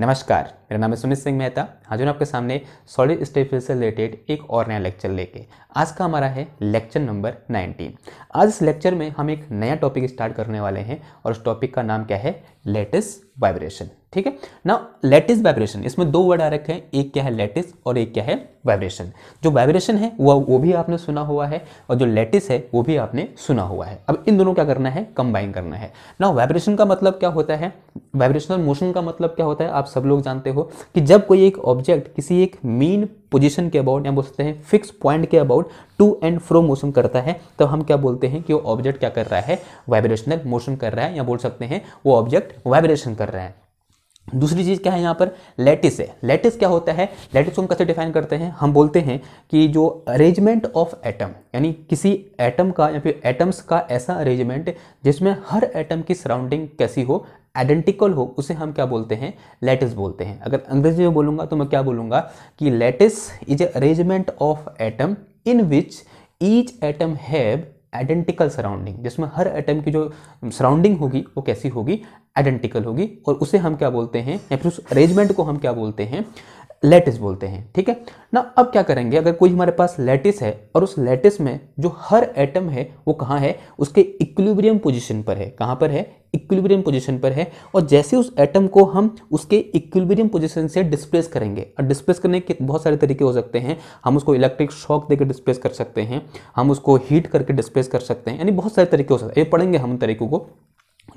नमस्कार मेरा नाम है सुमित सिंह मेहता हाजुन आपके सामने सॉलिड स्टेट फिजिक्स से रिलेटेड एक और नया लेक्चर लेके आज का हमारा है लेक्चर नंबर 19 आज इस लेक्चर में हम एक नया टॉपिक स्टार्ट करने वाले हैं और उस टॉपिक का नाम क्या है लेटेस्ट वाइब्रेशन ठीक है ना लेटिस वाइब्रेशन इसमें दो वर्ड आ रखे हैं एक क्या है लेटिस और एक क्या है वाइब्रेशन जो वाइब्रेशन है वो वो भी आपने सुना हुआ है और जो लेटिस है वो भी आपने सुना हुआ है अब इन दोनों क्या करना है कंबाइन करना है ना वाइब्रेशन का मतलब क्या होता है वाइब्रेशनल मोशन का मतलब क्या होता है आप सब लोग जानते हो कि जब कोई एक ऑब्जेक्ट किसी एक मीन पोजिशन के अबाउट या बोल सकते हैं फिक्स पॉइंट के about to and fro motion करता है तो हम क्या बोलते हैं कि वो ऑब्जेक्ट क्या कर रहा है वाइब्रेशनल मोशन कर रहा है या बोल सकते हैं वो ऑब्जेक्ट वाइब्रेशन कर रहा है दूसरी चीज़ क्या है यहाँ पर लेटिस है लेटिस क्या होता है लेटिस को हम कैसे डिफाइन करते हैं हम बोलते हैं कि जो अरेंजमेंट ऑफ एटम यानी किसी एटम का या फिर एटम्स का ऐसा अरेंजमेंट जिसमें हर एटम की सराउंडिंग कैसी हो आइडेंटिकल हो उसे हम क्या बोलते हैं लेटिस बोलते हैं अगर अंग्रेजी में बोलूँगा तो मैं क्या बोलूँगा कि lattice is a arrangement of atom in which each atom have identical surrounding जिसमें हर एटम की जो सराउंडिंग होगी वो कैसी होगी आइडेंटिकल होगी और उसे हम क्या बोलते हैं या फिर उस अरेंजमेंट को हम क्या बोलते हैं लेटिस बोलते हैं ठीक है ना अब क्या करेंगे अगर कोई हमारे पास लेटिस है और उस लेटिस में जो हर एटम है वो कहाँ है उसके इक्विलिब्रियम पोजीशन पर है कहाँ पर है इक्विलिब्रियम पोजीशन पर है और जैसे उस एटम को हम उसके इक्विलिब्रियम पोजीशन से डिस्प्लेस करेंगे और डिस्प्लेस करने के बहुत सारे तरीके हो सकते हैं हम उसको इलेक्ट्रिक शॉक देकर डिस्प्लेस कर सकते हैं हम उसको हीट करके डिस्प्लेस कर सकते हैं यानी बहुत सारे तरीके हो सकते हैं ये पढ़ेंगे हम तरीकों को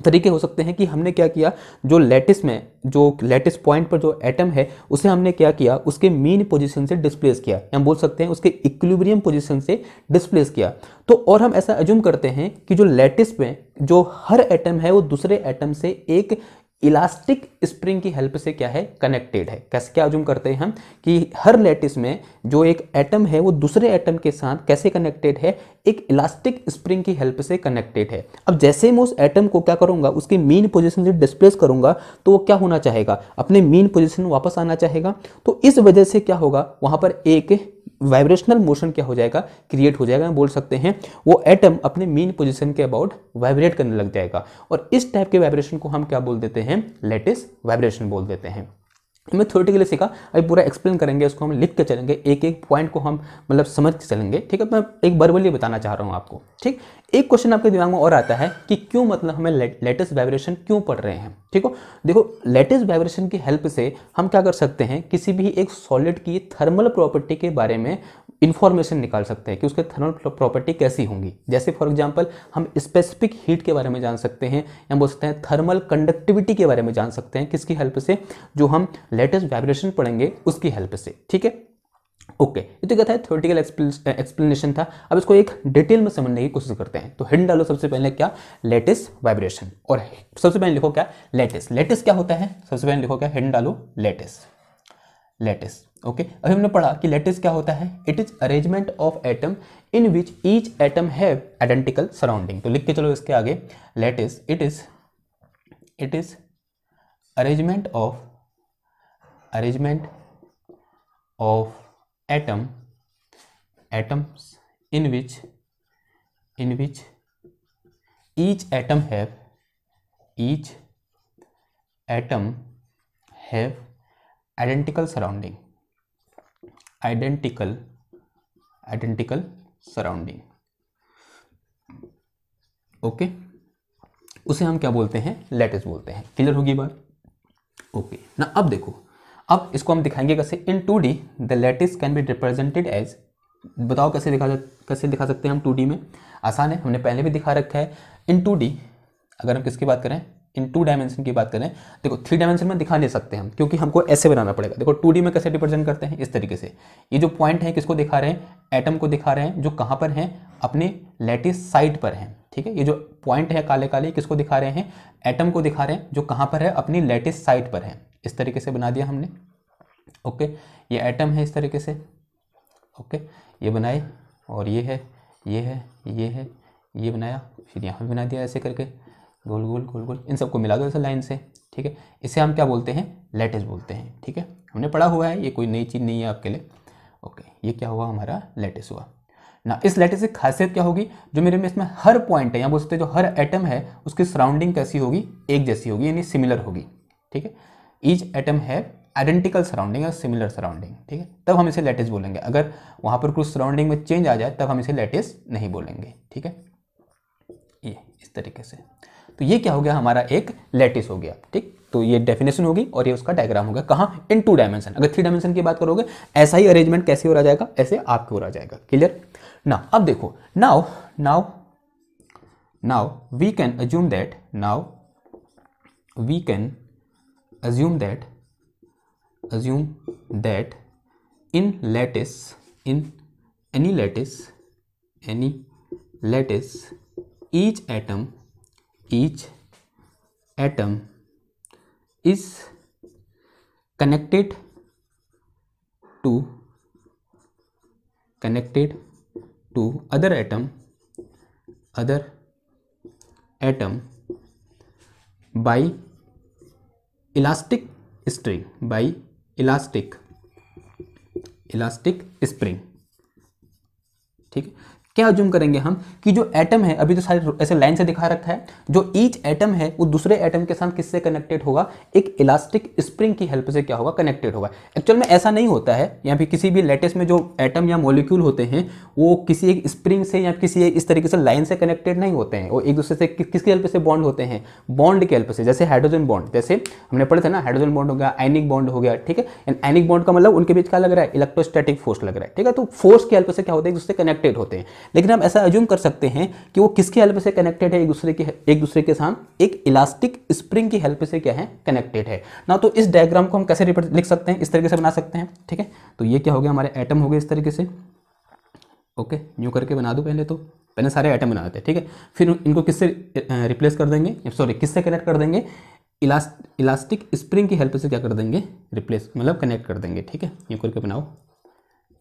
तरीके हो सकते हैं कि हमने क्या किया जो लेटेस्ट में जो लेटेस्ट पॉइंट पर जो एटम है उसे हमने क्या किया उसके मीन पोजीशन से डिस्प्लेस किया हम बोल सकते हैं उसके इक्विलिब्रियम पोजीशन से डिस्प्लेस किया तो और हम ऐसा एज्यूम करते हैं कि जो लेटेस्ट में जो हर एटम है वो दूसरे एटम से एक इलास्टिक स्प्रिंग की हेल्प से क्या है कनेक्टेड है कैसे क्या जूम करते हैं हम कि हर लेटिस में जो एक एटम है वो दूसरे एटम के साथ कैसे कनेक्टेड है एक इलास्टिक स्प्रिंग की हेल्प से कनेक्टेड है अब जैसे मैं उस एटम को क्या करूंगा उसकी मीन पोजीशन से डिस्प्लेस करूंगा तो वो क्या होना चाहेगा अपने मीन पोजिशन वापस आना चाहेगा तो इस वजह से क्या होगा वहां पर एक वाइब्रेशनल मोशन क्या हो जाएगा क्रिएट हो जाएगा हम बोल सकते हैं वो एटम अपने मेन पोजिशन के अबाउट वाइब्रेट करने लग जाएगा और इस टाइप के वाइब्रेशन को हम क्या बोल देते हैं लेटेस्ट वाइब्रेशन बोल देते हैं हमें थ्योरेटी के लिए सीखा अभी पूरा एक्सप्लेन करेंगे उसको हम लिख के चलेंगे एक एक पॉइंट को हम मतलब समझ के चलेंगे ठीक है मैं एक बर्बली बताना चाह रहा हूँ आपको ठीक एक क्वेश्चन आपके दिमाग में और आता है कि क्यों मतलब हमें ले, लेटेस्ट वाइब्रेशन क्यों पढ़ रहे हैं ठीक हो देखो लेटेस्ट वाइब्रेशन की हेल्प से हम क्या कर सकते हैं किसी भी एक सॉलिड की थर्मल प्रॉपर्टी के बारे में इन्फॉर्मेशन निकाल सकते हैं कि उसके थर्मल प्रॉपर्टी कैसी होंगी जैसे फॉर एग्जांपल हम स्पेसिफिक हीट के बारे में जान सकते हैं या बोल सकते हैं थर्मल कंडक्टिविटी के बारे में जान सकते हैं किसकी हेल्प से जो हम लेटेस्ट वाइब्रेशन पढ़ेंगे उसकी हेल्प से ठीक है ओके ये तो क्या था थ्योरेटिकल एक्सप्लेनेशन था अब इसको एक डिटेल में समझने की कोशिश करते हैं तो हिंड डालो सबसे पहले क्या लेटेस्ट वाइब्रेशन और सबसे पहले लिखो क्या लेटेस्ट लेटेस्ट क्या होता है सबसे पहले लिखो क्या हिंड डालो लेटेस्ट लेटेस्ट ओके okay? अभी हमने पढ़ा कि लेटेस्ट क्या होता है it is arrangement of atom in which each atom have identical surrounding तो लिख के चलो इसके आगे lattice it is it is arrangement of arrangement of atom atoms in which in which each atom have each atom have identical surrounding identical identical surrounding okay okay? उसे हम क्या बोलते हैं लेटेस्ट बोलते हैं क्लियर होगी बात ओके ना अब देखो अब इसको हम दिखाएंगे कैसे in two D the lattice can be represented as बताओ कैसे दिखा कैसे दिखा सकते हैं हम टू डी में आसान है हमने पहले भी दिखा रखा है इन टू डी अगर हम किसकी बात करें इन टू डायमेंशन की बात करें देखो थ्री डायमेंशन में दिखा नहीं सकते हम क्योंकि हमको ऐसे बनाना पड़ेगा देखो टू में कैसे रिप्रेजेंट करते हैं इस तरीके से ये जो पॉइंट है किसको दिखा रहे हैं एटम को दिखा रहे हैं जो कहाँ पर हैं अपने लेटेस्ट साइड पर हैं ठीक है ये जो पॉइंट है काले काले किसको दिखा रहे हैं एटम को दिखा रहे हैं जो कहाँ पर है अपनी लेटेस्ट साइड पर है इस तरीके से बना दिया हमने ओके ये एटम है इस तरीके से ओके ये बनाए और ये है ये है ये है ये बनाया फिर यहाँ भी बना दिया ऐसे करके गोल गोल गोल गोल इन सबको मिला दो ऐसे लाइन से ठीक है इसे हम क्या बोलते हैं लेटेस्ट बोलते हैं ठीक है हमने पढ़ा हुआ है ये कोई नई चीज़ नहीं है आपके लिए ओके ये क्या हुआ हमारा लेटेस्ट हुआ ना इस लेटेस्ट की खासियत क्या होगी जो मेरे में इसमें हर पॉइंट है या बोल सकते जो हर एटम है उसकी सराउंडिंग कैसी होगी एक जैसी होगी यानी सिमिलर होगी ठीक है ईच एटम है आइडेंटिकल सराउंडिंग और सिमिलर सराउंडिंग ठीक है तब हम इसे लेटेस्ट बोलेंगे अगर वहाँ पर कुछ सराउंडिंग में चेंज आ जाए तब हम इसे लेटेस्ट नहीं बोलेंगे ठीक है ये इस तरीके से तो ये क्या हो गया हमारा एक लेटिस हो गया ठीक तो ये डेफिनेशन होगी और ये उसका डायग्राम होगा कहाँ इन टू डायमेंशन अगर थ्री डायमेंशन की बात करोगे ऐसा ही अरेंजमेंट कैसे हो रहा जाएगा ऐसे आपके हो रहा जाएगा क्लियर ना अब देखो now now now we can assume that now we can assume that assume that in lattice in any lattice any lattice each atom each atom is connected to connected to other atom other atom by elastic string by elastic elastic spring ठीक है क्या zoom करेंगे हम कि जो atom है अभी तो सारे ऐसे लाइन से दिखा रखा है जो ईच एटम है वो दूसरे एटम के साथ किससे कनेक्टेड होगा एक इलास्टिक स्प्रिंग की हेल्प से क्या होगा कनेक्टेड होगा एक्चुअल में ऐसा नहीं होता है या फिर किसी भी लेटेस्ट में जो एटम या मोलिक्यूल होते हैं वो किसी एक स्प्रिंग से या किसी एक इस तरीके से लाइन से कनेक्टेड नहीं होते हैं वो एक दूसरे से कि, किसकी हेल्प से बॉन्ड होते हैं बॉन्ड की हेल्प से जैसे हाइड्रोजन बॉन्ड जैसे हमने पढ़े थे ना हाइड्रोजन बॉन्ड हो गया आइनिक बॉन्ड हो गया ठीक है एंड आइनिक बॉन्ड का मतलब उनके बीच क्या लग रहा है इलेक्ट्रोस्टैटिक फोर्स लग रहा है ठीक है तो फोर्स की हेल्प से क्या होता है एक दूसरे कनेक्टेड होते हैं लेकिन हम ऐसा अज्यूम कर सकते हैं कि वो किसकी हेल्प से कनेक्टेड है एक दूसरे के एक दूसरे के साथ एक इलास्टिक स्प्रिंग की हेल्प से क्या है कनेक्टेड है ना तो इस डायग्राम को हम कैसे लिख सकते हैं इस तरीके से बना सकते हैं ठीक है तो ये क्या हो गया हमारे एटम हो गए इस तरीके से ओके न्यू करके बना दो पहले तो पहले सारे आइटम बना देते हैं ठीक है फिर इनको किससे रिप्लेस कर देंगे सॉरी किससे कनेक्ट कर देंगे इलास्ट इलास्टिक स्प्रिंग की हेल्प से क्या कर देंगे रिप्लेस मतलब कनेक्ट कर देंगे ठीक है यूँ करके बनाओ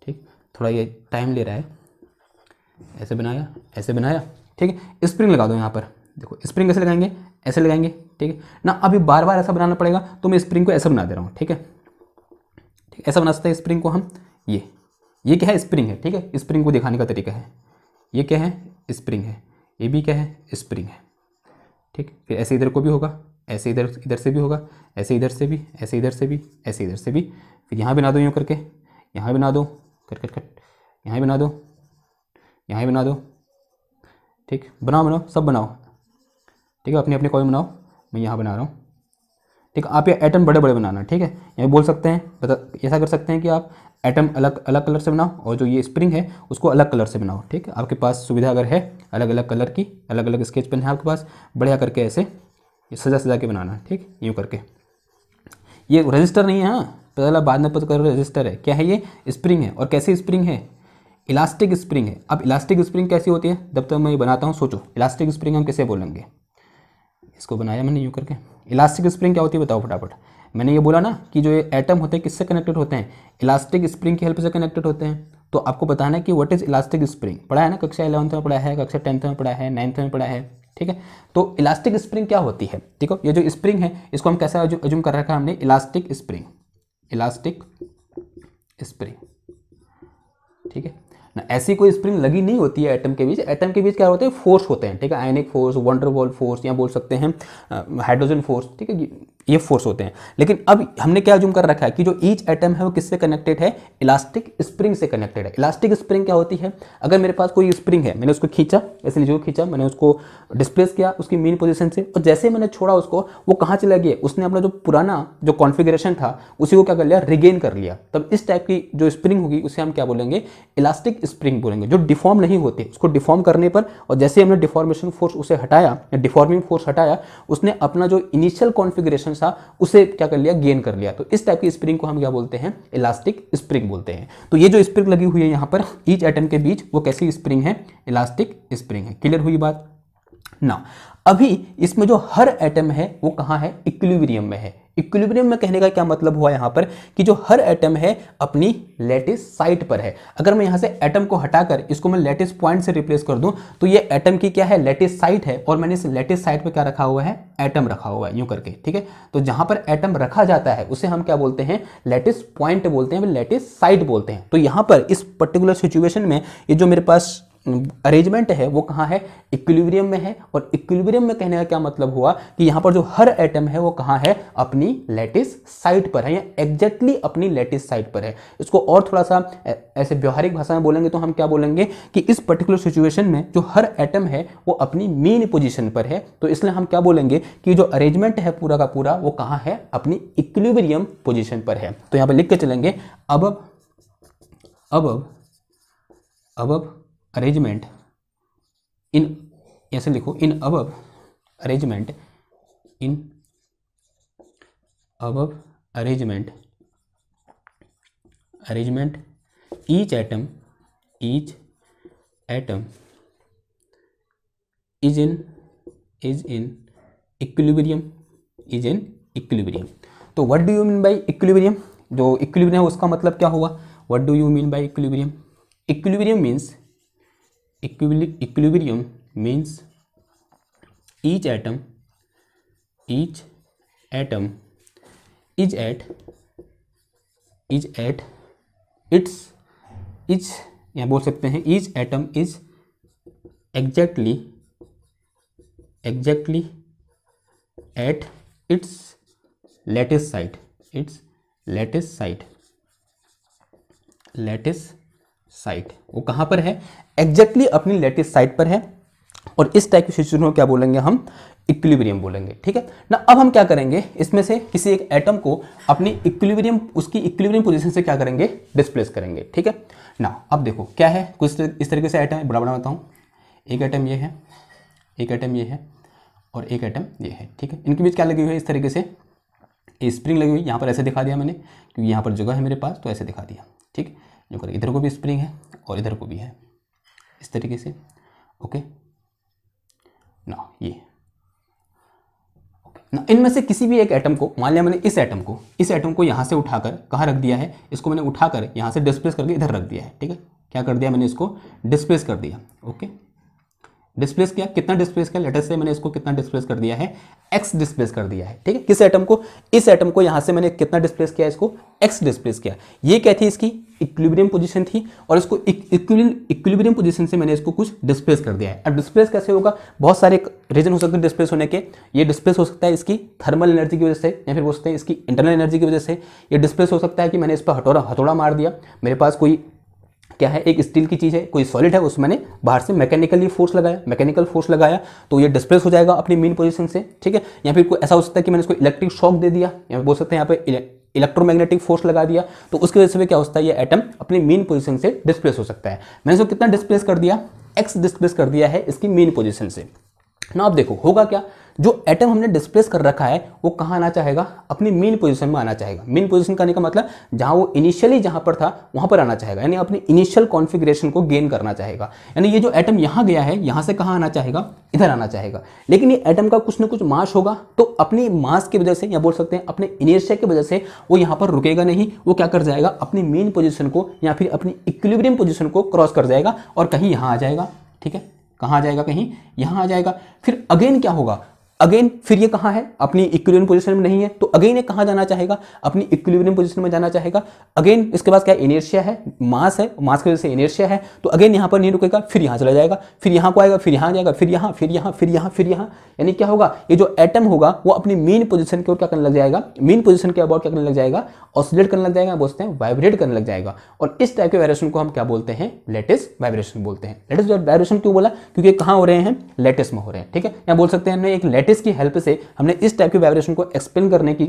ठीक थोड़ा ये टाइम ले रहा है ऐसे बनाया ऐसे बनाया ठीक है स्प्रिंग लगा दो यहाँ पर देखो स्प्रिंग कैसे लगाएंगे ऐसे लगाएंगे ठीक है ना अभी बार बार ऐसा बनाना पड़ेगा तो मैं स्प्रिंग को ऐसा बना दे रहा हूँ ठीक है ठीक ऐसा बना सकते हैं स्प्रिंग को हम ये ये क्या है स्प्रिंग है ठीक है स्प्रिंग को दिखाने का तरीका है ये क्या है स्प्रिंग है ये भी क्या है स्प्रिंग है ठीक फिर ऐसे इधर को भी होगा ऐसे इधर इधर से भी होगा ऐसे इधर से भी ऐसे इधर से भी ऐसे इधर से भी फिर यहाँ बना दो यूँ करके यहाँ बना दो कट कट कट यहाँ बना दो यहाँ ही बना दो ठीक बनाओ बनाओ सब बनाओ ठीक है अपने अपने कॉलम बनाओ मैं यहाँ बना रहा हूँ ठीक आप ये एटम बड़े बड़े बनाना ठीक है यहाँ बोल सकते हैं बता ऐसा कर सकते हैं कि आप एटम अलग अलग कलर से बनाओ और जो ये स्प्रिंग है उसको अलग कलर से बनाओ ठीक है आपके पास सुविधा अगर है अलग अलग कलर की अलग अलग स्केच पेन है आपके पास बढ़िया करके ऐसे सजा सजा के बनाना ठीक यूँ करके ये रजिस्टर नहीं है हाँ पता चला बाद में पता कर रजिस्टर है क्या है ये स्प्रिंग है और कैसे स्प्रिंग है इलास्टिक स्प्रिंग है अब इलास्टिक स्प्रिंग कैसी होती है जब तक तो मैं ये बनाता हूँ सोचो इलास्टिक स्प्रिंग हम कैसे बोलेंगे इसको बनाया मैंने यूँ करके इलास्टिक स्प्रिंग क्या होती है बताओ फटाफट मैंने ये बोला ना कि जो ये एटम होते हैं किससे कनेक्टेड होते हैं इलास्टिक स्प्रिंग की हेल्प से कनेक्टेड होते हैं तो आपको बताना है कि व्हाट इज़ इलास्टिक स्प्रिंग पढ़ा है ना कक्षा इलेवंथ में पढ़ा है कक्षा टेंथ में पढ़ा है नाइन्थ में पढ़ा है ठीक है तो इलास्टिक स्प्रिंग क्या होती है ठीक है ये जो स्प्रिंग है इसको हम कैसा अजूम कर रखा है हमने इलास्टिक स्प्रिंग इलास्टिक स्प्रिंग ठीक है ना ऐसी कोई स्प्रिंग लगी नहीं होती है एटम के बीच एटम के बीच क्या होते हैं फोर्स होते हैं ठीक है आयनिक फोर्स वंडरवॉल फोर्स या बोल सकते हैं हाइड्रोजन फोर्स ठीक है ये फोर्स होते हैं लेकिन अब हमने क्या जूम कर रखा है कि जो ईच एटम है वो किससे कनेक्टेड है इलास्टिक स्प्रिंग से कनेक्टेड है इलास्टिक स्प्रिंग क्या होती है अगर मेरे पास कोई स्प्रिंग है मैंने उसको खींचा ऐसे नीचे खींचा मैंने उसको डिस्प्लेस किया उसकी मेन पोजीशन से और जैसे मैंने छोड़ा उसको वो कहाँ चला गया उसने अपना जो पुराना जो कॉन्फिग्रेशन था उसी को क्या कर लिया रिगेन कर लिया तब इस टाइप की जो स्प्रिंग होगी उसे हम क्या बोलेंगे इलास्टिक स्प्रिंग बोलेंगे जो डिफॉर्म नहीं होते उसको डिफॉर्म करने पर और जैसे हमने डिफॉर्मेशन फोर्स उसे हटाया या डिफॉर्मिंग फोर्स हटाया उसने अपना जो इनिशियल कॉन्फिग्रेशन डिस्टेंस था उसे क्या कर लिया गेन कर लिया तो इस टाइप की स्प्रिंग को हम क्या बोलते हैं इलास्टिक स्प्रिंग बोलते हैं तो ये जो स्प्रिंग लगी हुई है यहाँ पर ईच एटम के बीच वो कैसी स्प्रिंग है इलास्टिक स्प्रिंग है क्लियर हुई बात ना अभी इसमें जो हर एटम है वो कहाँ है इक्विलिब्रियम में है इक्विलिब्रियम में कहने का क्या मतलब हुआ यहाँ पर कि जो हर एटम है अपनी लेटेस्ट साइट पर है अगर मैं यहाँ से एटम को हटाकर इसको मैं लेटेस्ट पॉइंट से रिप्लेस कर दूं तो ये एटम की क्या है लेटेस्ट साइट है और मैंने इस लेटेस्ट साइट पर क्या रखा हुआ है एटम रखा हुआ है यूँ करके ठीक है तो जहां पर एटम रखा जाता है उसे हम क्या बोलते हैं लेटेस्ट पॉइंट बोलते हैं लेटेस्ट साइट बोलते हैं तो यहाँ पर इस पर्टिकुलर सिचुएशन में ये जो मेरे पास अरेंजमेंट है वो कहाँ है इक्विलिब्रियम में है और इक्विलिब्रियम में कहने का क्या मतलब हुआ कि यहाँ पर जो हर एटम है वो कहाँ है अपनी लेटिस साइट पर है या एग्जैक्टली अपनी लेटिस साइट पर है इसको और थोड़ा सा ऐसे व्यवहारिक भाषा में बोलेंगे तो हम क्या बोलेंगे कि इस पर्टिकुलर सिचुएशन में जो हर एटम है वो अपनी मेन पोजिशन पर है तो इसलिए हम क्या बोलेंगे कि जो अरेंजमेंट है पूरा का पूरा वो कहाँ है अपनी इक्विलिब्रियम पोजिशन पर है तो यहाँ पर लिख के चलेंगे अब अब अब अब अरेंजमेंट इन ऐसे लिखो इन अब अरेंजमेंट इन अब arrangement arrangement each atom each atom is in is in equilibrium is in equilibrium तो what do you mean by equilibrium जो इक्विलिब्रियम है उसका मतलब क्या हुआ what do you mean by equilibrium equilibrium means equilibrium means each atom each atom is at is at its is या बोल सकते हैं each atom is exactly exactly at its lattice site its lattice site lattice site वो कहाँ पर है exactly exactly अपनी lattice site पर है और इस टाइप की सिचुएशन को क्या बोलेंगे हम इक्विलिब्रियम बोलेंगे ठीक है ना अब हम क्या करेंगे इसमें से किसी एक एटम को अपनी इक्विलिब्रियम उसकी इक्विलिब्रियम पोजीशन से क्या करेंगे डिस्प्लेस करेंगे ठीक है ना अब देखो क्या है कुछ इस तरीके से एटम बड़ा बड़ा बताऊँ एक एटम ये है एक एटम ये है और एक एटम ये है ठीक है इनके बीच क्या लगी हुई है इस तरीके से स्प्रिंग लगी हुई यहाँ पर ऐसे दिखा दिया मैंने क्योंकि यहाँ पर जगह है मेरे पास तो ऐसे दिखा दिया ठीक है जो कर इधर को भी स्प्रिंग है और इधर को भी है इस तरीके से ओके ना ये ना इनमें से किसी भी एक एटम को मान लिया मैंने इस एटम को इस एटम को यहाँ से उठाकर कहाँ रख दिया है इसको मैंने उठाकर यहाँ से डिस्प्लेस करके इधर रख दिया है ठीक है क्या कर दिया मैंने इसको डिस्प्लेस कर दिया ओके डिस्प्लेस किया कितना डिस्प्लेस किया लेटेस्ट से मैंने इसको कितना डिस्प्लेस कर दिया है एक्स डिस्प्लेस कर दिया है ठीक है किस एटम को इस एटम को यहाँ से मैंने कितना डिस्प्लेस किया इसको एक्स डिस्प्लेस किया ये क्या थी इसकी इक्विलिब्रियम पोजीशन थी और इसको इक्विलिब्रियम पोजीशन से मैंने इसको कुछ डिस्प्लेस कर दिया है अब डिस्प्लेस कैसे होगा बहुत सारे रीजन हो सकते हैं डिस्प्लेस होने के ये डिस्प्लेस हो सकता है इसकी थर्मल एनर्जी की वजह से या फिर बोलते हैं इसकी इंटरनल एनर्जी की वजह से ये डिस्प्लेस हो सकता है कि मैंने इस पर हथौड़ा हथौड़ा मार दिया मेरे पास कोई क्या है एक स्टील की चीज़ है कोई सॉलिड है उस मैंने बाहर से मैकेनिकली फोर्स लगाया मैकेनिकल फोर्स लगाया तो ये डिस्प्लेस हो जाएगा अपनी मेन पोजीशन से ठीक है या फिर कोई ऐसा हो सकता है कि मैंने इसको इलेक्ट्रिक शॉक दे दिया या बोल सकते हैं यहाँ पे इलेक्ट्रोमैग्नेटिक फोर्स लगा दिया तो उसकी वजह से क्या होता है ये एटम अपनी मेन पोजिशन से डिस्प्लेस हो सकता है मैंने इसको कितना डिस्प्लेस कर दिया एक्स डिस्प्लेस कर दिया है इसकी मेन पोजिशन से ना आप देखो होगा क्या जो एटम हमने डिस्प्लेस कर रखा है वो कहाँ आना चाहेगा अपनी मेन पोजीशन में आना चाहेगा मेन पोजीशन का आने का मतलब जहाँ वो इनिशियली जहाँ पर था वहाँ पर आना चाहेगा यानी अपनी इनिशियल कॉन्फ़िगरेशन को गेन करना चाहेगा यानी ये जो एटम यहाँ गया है यहाँ से कहाँ आना चाहेगा इधर आना चाहेगा लेकिन ये एटम का कुछ ना कुछ मास होगा तो अपनी मास की वजह से या बोल सकते हैं अपने इनर्शिया की वजह से वो यहाँ पर रुकेगा नहीं वो क्या कर जाएगा अपनी मेन पोजिशन को या फिर अपनी इक्विलिब्रियम पोजिशन को क्रॉस कर जाएगा और कहीं यहाँ आ जाएगा ठीक है कहाँ आ जाएगा कहीं यहाँ आ जाएगा फिर अगेन क्या होगा अगेन फिर ये कहाँ है अपनी इक्विलिब्रियम पोजीशन में नहीं है तो अगेन ये कहाँ जाना चाहेगा अपनी इक्विलिब्रियम पोजीशन में जाना चाहेगा अगेन इसके पास क्या इनर्शिया है मास है मास की वजह से इनर्शिया है तो अगेन यहाँ पर नहीं रुकेगा फिर यहाँ चला जाएगा फिर यहाँ को आएगा फिर यहाँ जाएगा फिर यहाँ फिर यहाँ फिर यहाँ फिर यहाँ यानी क्या होगा ये जो एटम होगा वो अपनी मेन पोजिशन की ओर क्या करने लग जाएगा मेन पोजिशन के अबाउट क्या करने लग जाएगा ऑसिलेट करने लग जाएगा बोलते हैं वाइब्रेट करने लग जाएगा और इस टाइप के वायरेशन को हम क्या बोलते हैं लेटेस्ट वाइब्रेशन बोलते हैं लेटेस्ट वाइब्रेशन क्यों बोला क्योंकि कहाँ हो रहे हैं लेटेस्ट में हो रहे हैं ठीक है यहाँ बोल सकते हैं हमने एक लैटिस की हेल्प से हमने इस टाइप के वाइब्रेशन को एक्सप्लेन करने की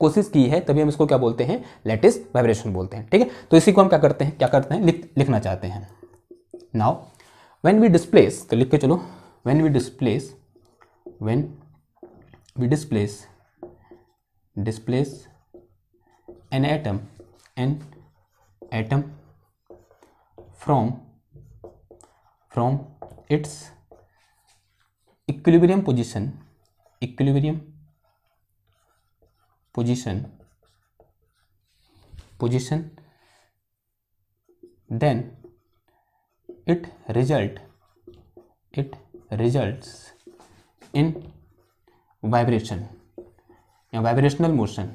कोशिश की है तभी हम इसको क्या बोलते हैं लेटेस्ट वाइब्रेशन बोलते हैं ठीक है तो इसी को हम क्या करते हैं क्या करते हैं लिख लिखना चाहते हैं नाउ व्हेन वी डिस्प्लेस तो लिख के चलो when we displace when we displace displace an atom an atom from from its equilibrium position equilibrium position position then it result it results in vibration या vibrational motion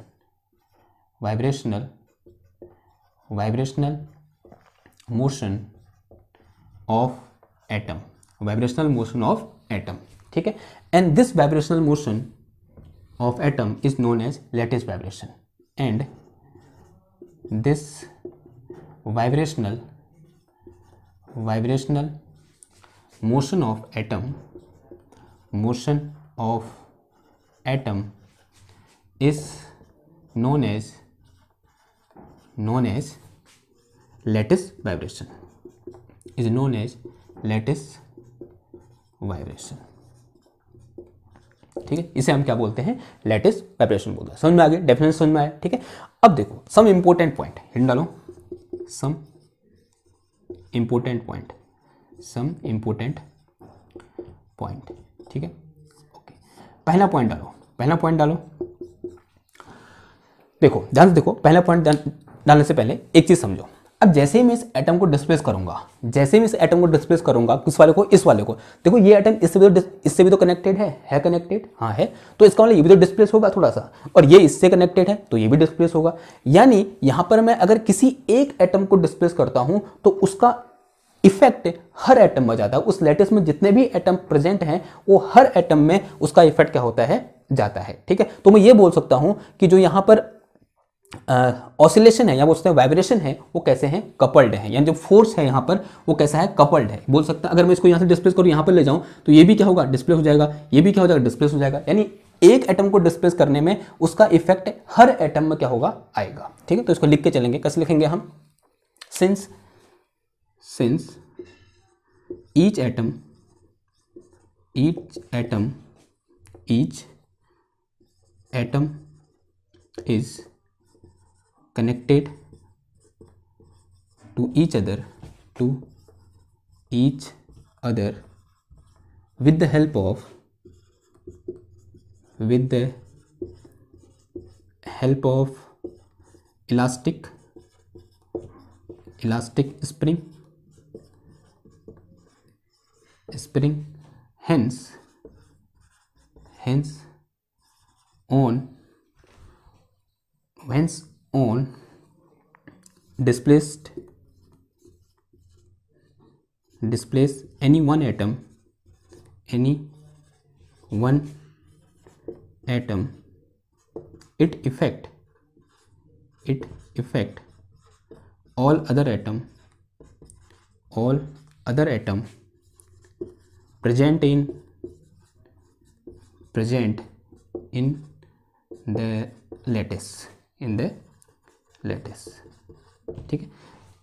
vibrational vibrational motion of atom vibrational motion of atom ठीक है and this vibrational motion of atom is known as lattice vibration and this vibrational vibrational motion of atom motion of atom is known as known as lattice vibration is known as lattice vibration ठीक है इसे हम क्या बोलते हैं latest वेपरेशन बोलते हैं समझ में आ गया डेफिनेशन समझ में आया ठीक है अब देखो सम इंपोर्टेंट पॉइंट हिंड डालो some important point some important point ठीक है ओके पहला पॉइंट डालो पहला पॉइंट डालो देखो ध्यान से देखो पहला पॉइंट डालने से पहले एक चीज़ समझो अब जैसे ही मैं इस एटम को डिस्प्लेस करूंगा जैसे ही मैं इस एटम को डिस्प्लेस करूंगा किस वाले को इस वाले को देखो ये एटम इससे भी तो इससे भी तो कनेक्टेड है है कनेक्टेड हाँ है तो इसका मतलब ये भी तो डिस्प्लेस होगा थोड़ा सा और ये इससे कनेक्टेड है तो ये भी डिस्प्लेस होगा यानी यहाँ पर मैं अगर किसी एक एटम को डिस्प्लेस करता हूँ तो उसका इफेक्ट हर एटम में जाता है उस लेटेस्ट में जितने भी एटम प्रेजेंट हैं वो हर एटम में उसका इफेक्ट क्या होता है जाता है ठीक है तो मैं ये बोल सकता हूँ कि जो यहाँ पर ऑसिलेशन है या बोलते हैं वाइब्रेशन है वो कैसे हैं कपल्ड है यानी जो फोर्स है यहाँ पर वो कैसा है कपल्ड है बोल सकते हैं अगर मैं इसको यहाँ से डिस्प्लेस करूँ यहाँ पर ले जाऊँ तो ये भी क्या होगा डिस्प्लेस हो जाएगा ये भी क्या हो जाएगा डिस्प्लेस हो जाएगा यानी एक एटम को डिस्प्लेस करने में उसका इफेक्ट हर एटम में क्या होगा आएगा ठीक है तो इसको लिख के चलेंगे कैसे लिखेंगे हम since since each atom each atom each atom is connected to each other to each other with the help of with the help of elastic elastic spring spring hence hence on hence on displaced displace any one atom any one atom it effect, it effect all other atom all other atom present in present in the lattice in the lattice ठीक है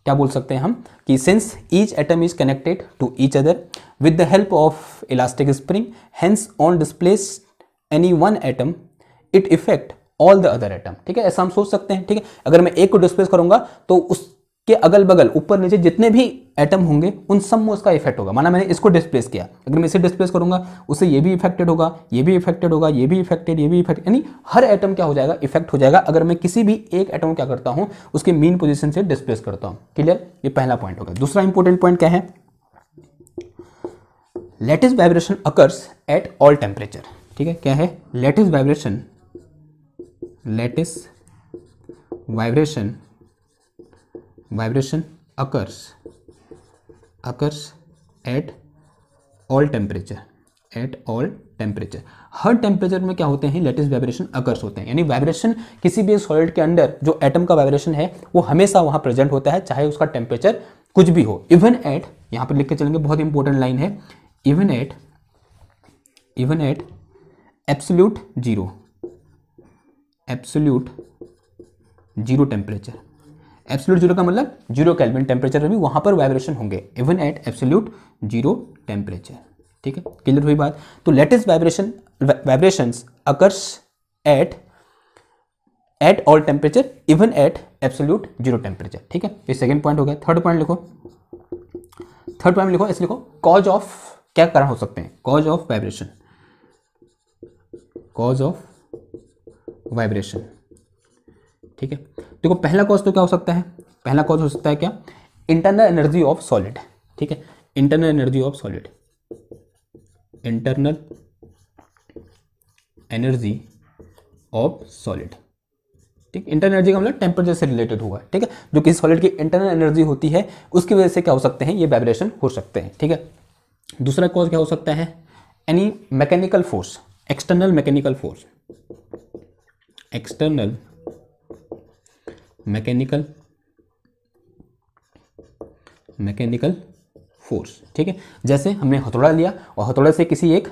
क्या बोल सकते हैं हम कि since each atom is connected to each other with the help of elastic spring hence on displace any one atom it effect all the other atom ठीक है ऐसा हम सोच सकते हैं ठीक है अगर मैं एक को डिस्प्लेस करूंगा तो उस के अगल बगल ऊपर नीचे जितने भी एटम होंगे उन सब में उसका इफेक्ट होगा माना मैंने इसको डिस्प्लेस किया अगर मैं इसे डिस्प्लेस करूंगा उसे ये भी इफेक्टेड होगा ये भी इफेक्टेड होगा ये भी इफेक्टेड ये भी इफेक्ट यानी हर एटम क्या हो जाएगा इफेक्ट हो जाएगा अगर मैं किसी भी एक एटम को क्या करता हूँ उसके मेन पोजिशन से डिस्प्लेस करता हूँ क्लियर ये पहला पॉइंट होगा दूसरा इंपॉर्टेंट पॉइंट क्या है lattice vibration occurs at all temperature ठीक है क्या है lattice vibration lattice vibration vibration occurs occurs at all temperature at all temperature हर टेम्परेचर में क्या होते हैं लेटेस्ट वाइब्रेशन अकर्स होते हैं यानी वाइब्रेशन किसी भी सॉलिड के अंदर जो एटम का वाइब्रेशन है वो हमेशा वहाँ प्रेजेंट होता है चाहे उसका टेम्परेचर कुछ भी हो इवन एट यहाँ पर लिख के चलेंगे बहुत इंपॉर्टेंट लाइन है even at even at absolute zero absolute zero temperature absolute zero का मतलब जीरो कैलविन टेम्परेचर में भी वहाँ पर वाइब्रेशन होंगे even at absolute zero temperature ठीक है क्लियर हुई बात तो lattice vibration vibration occurs at at all temperature even at absolute zero temperature ठीक है ये सेकेंड पॉइंट हो गया थर्ड पॉइंट लिखो थर्ड पॉइंट लिखो इसलिए लिखो कॉज ऑफ क्या कारण हो सकते हैं cause of vibration cause of vibration ठीक है देखो पहला कॉज तो क्या हो सकता है पहला कॉज हो सकता है क्या इंटरनल एनर्जी ऑफ सॉलिड ठीक है internal energy of solid internal energy of solid ठीक इंटरनल एनर्जी का मतलब टेम्परेचर से रिलेटेड हुआ ठीक है जो किसी सॉलिड की इंटरनल एनर्जी होती है उसकी वजह से क्या हो सकते हैं ये वाइब्रेशन हो सकते हैं ठीक है दूसरा कॉज क्या हो सकता है any mechanical force external mechanical force external mechanical mechanical force ठीक है जैसे हमने हथौड़ा लिया और हथौड़े से किसी एक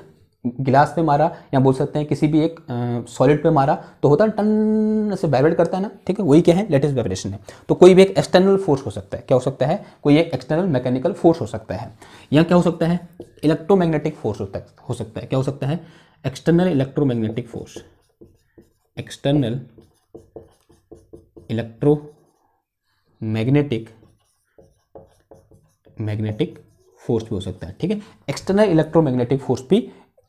गिलास पे मारा या बोल सकते हैं किसी भी एक सॉलिड पे मारा तो होता है टन से वाइब्रेट करता है ना ठीक है वही क्या है लेटेस्ट वाइब्रेशन है तो कोई भी एक एक्सटर्नल फोर्स हो सकता है क्या हो सकता है कोई एक एक्सटर्नल मैकेनिकल फोर्स हो सकता है या क्या हो सकता है इलेक्ट्रोमैग्नेटिक फोर्स होता है हो सकता है क्या हो सकता है external electromagnetic force external electromagnetic magnetic force भी हो सकता है ठीक है एक्सटर्नल इलेक्ट्रोमैग्नेटिक फोर्स भी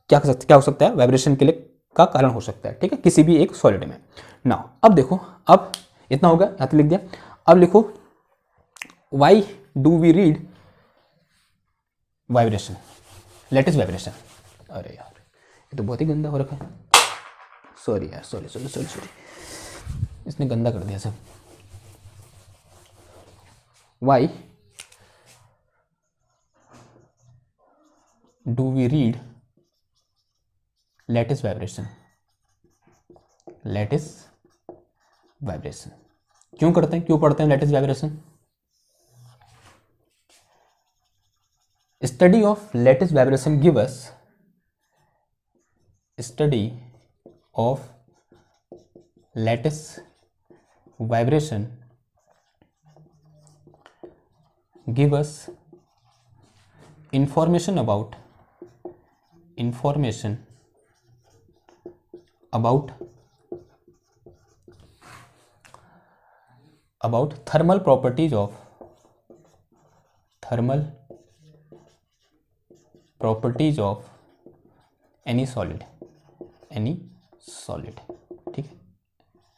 क्या कर सकता क्या हो सकता है वाइब्रेशन के लिए का कारण हो सकता है ठीक है किसी भी एक सॉलिड में ना अब देखो अब इतना हो गया यहाँ लिख दिया अब लिखो why do we read vibration lattice vibration अरे यार ये तो बहुत ही गंदा हो रखा है सॉरी यार सॉरी सॉरी सॉरी सॉरी इसने गंदा कर दिया सब why do we read lattice vibration lattice vibration क्यों करते हैं क्यों पढ़ते हैं lattice vibration study of lattice vibration give us study of lattice vibration give us information about information about about thermal properties of thermal properties of any solid any solid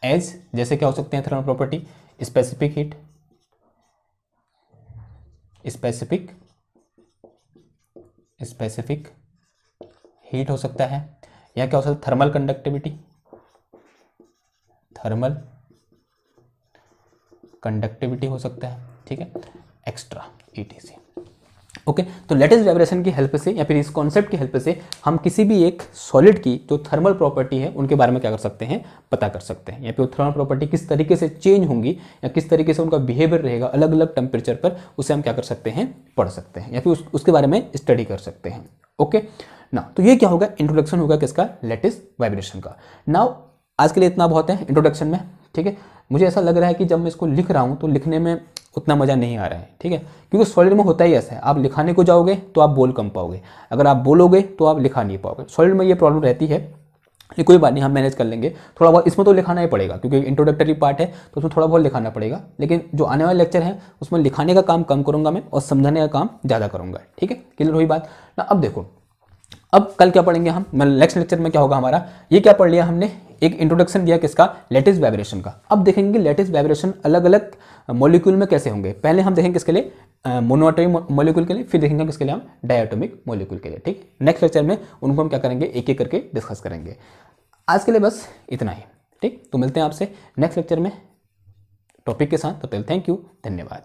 as जैसे क्या हो सकते हैं thermal property specific heat specific specific heat हो सकता है या क्या हो सकता है थर्मल कंडक्टिविटी थर्मल कंडक्टिविटी हो सकता है ठीक है एक्स्ट्रा ईटीसी e ओके तो लेटेस्ट वाइब्रेशन की हेल्प से या फिर इस कॉन्सेप्ट की हेल्प से हम किसी भी एक सॉलिड की जो थर्मल प्रॉपर्टी है उनके बारे में क्या कर सकते हैं पता कर सकते हैं या फिर थर्मल प्रॉपर्टी किस तरीके से चेंज होंगी या किस तरीके से उनका बिहेवियर रहेगा अलग अलग टेम्परेचर पर उसे हम क्या कर सकते हैं पढ़ सकते हैं या फिर उस, उसके बारे में स्टडी कर सकते हैं ओके ना तो ये क्या होगा इंट्रोडक्शन होगा किसका लेटेस्ट वाइब्रेशन का नाउ आज के लिए इतना बहुत है इंट्रोडक्शन में ठीक है मुझे ऐसा लग रहा है कि जब मैं इसको लिख रहा हूँ तो लिखने में उतना मज़ा नहीं आ रहा है ठीक है क्योंकि सॉलिड में होता ही ऐसा है आप लिखाने को जाओगे तो आप बोल कम पाओगे अगर आप बोलोगे तो आप लिखा नहीं पाओगे सॉलिड में ये प्रॉब्लम रहती है ये कोई बात नहीं हम मैनेज कर लेंगे थोड़ा बहुत इसमें तो लिखाना ही पड़ेगा क्योंकि इंट्रोडक्टरी पार्ट है तो उसमें थोड़ा बहुत लिखाना पड़ेगा लेकिन जो आने वाले लेक्चर हैं उसमें लिखाने का काम कम करूंगा मैं और समझाने का काम ज़्यादा करूंगा ठीक है क्लियर हुई बात ना अब देखो अब कल क्या पढ़ेंगे हम नेक्स्ट लेक्चर में क्या होगा हमारा ये क्या पढ़ लिया हमने एक इंट्रोडक्शन दिया किसका लेटेस्ट वाइब्रेशन का अब देखेंगे लेटेस्ट वाइब्रेशन अलग अलग मोलिक्यूल में कैसे होंगे पहले हम देखेंगे किसके लिए मोनोटोमिक मोलिक्यूल के लिए फिर देखेंगे किसके लिए हम डायटोमिक मोलिक्यूल के लिए ठीक नेक्स्ट लेक्चर में उनको हम क्या करेंगे एक एक करके डिस्कस करेंगे आज के लिए बस इतना ही ठीक तो मिलते हैं आपसे नेक्स्ट लेक्चर में टॉपिक के साथ तो पहले थैंक यू धन्यवाद